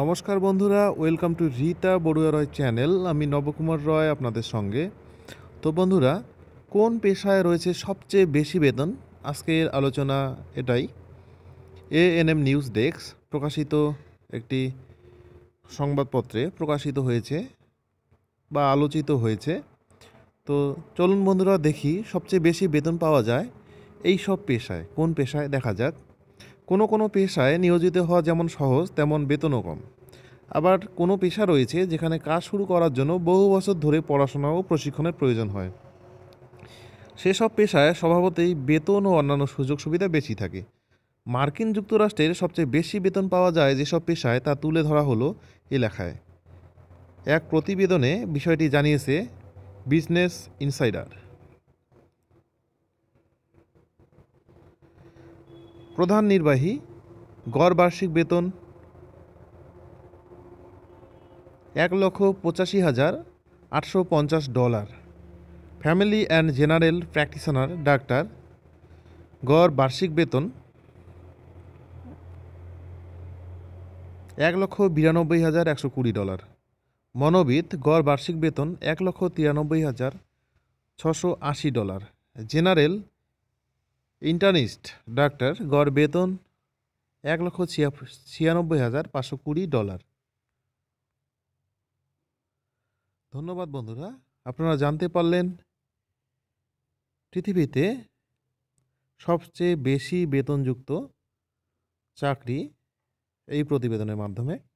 নমস্কার বন্ধুরা welcome to Rita Barua Roy channel আমি নবকুমার রয় আপনাদের সঙ্গে তো বন্ধুরা কোন পেশায় রয়েছে সবচেয়ে বেশি বেতন আজকের আলোচনা এটাই A N M news desk প্রকাশিত একটি সংবাদপত্রে প্রকাশিত হয়েছে বা আলোচিত হয়েছে তো চলুন বন্ধুরা দেখি সবচেয়ে বেশি বেতন পাওয়া যায় এই সব পেশায় কোন পেশায় দেখা যাক কোনো কোনো পেশায় নিয়োজিত হওয়া যেমন সহজ তেমন বেতনও কম আবার কোনো পেশা রয়েছে যেখানে কাজ শুরু করার জন্য বহু বছর ধরে পড়াশোনা ও প্রশিক্ষণের প্রয়োজন হয় সেসব পেশায় স্বভাবতই বেতন ও অন্যান্য সুযোগ সুবিধা বেশি থাকে মার্কিন যুক্তরাষ্ট্রের সবচেয়ে বেশি বেতন পাওয়া যায় যেসব পেশায় তা তুলে ধরা হলো এ লেখায় এক প্রতিবেদনে বিষয়টি জানিয়েছে বিজনেস ইনসাইডার প্রধান নির্বাহী গড় বার্ষিক বেতন এক লক্ষ পঁচাশি হাজার আটশো পঞ্চাশ dollar family and general practitioner doctor গড় বার্ষিক বেতন এক লক্ষ বিরানব্বই হাজার একশো কুড়ি ডলার মনোবিদ গড় বার্ষিক বেতন এক লক্ষ তিরানব্বই হাজার ছশো আশি ডলার জেনারেল ইন্টারনিস্ট ডাক্তার গড় বেতন এক লক্ষ ছিয়ানব্বই হাজার পাঁচশো কুড়ি ডলার ধন্যবাদ বন্ধুরা আপনারা জানতে পারলেন পৃথিবীতে সবচেয়ে বেশি বেতনযুক্ত চাকরি এই প্রতিবেদনের মাধ্যমে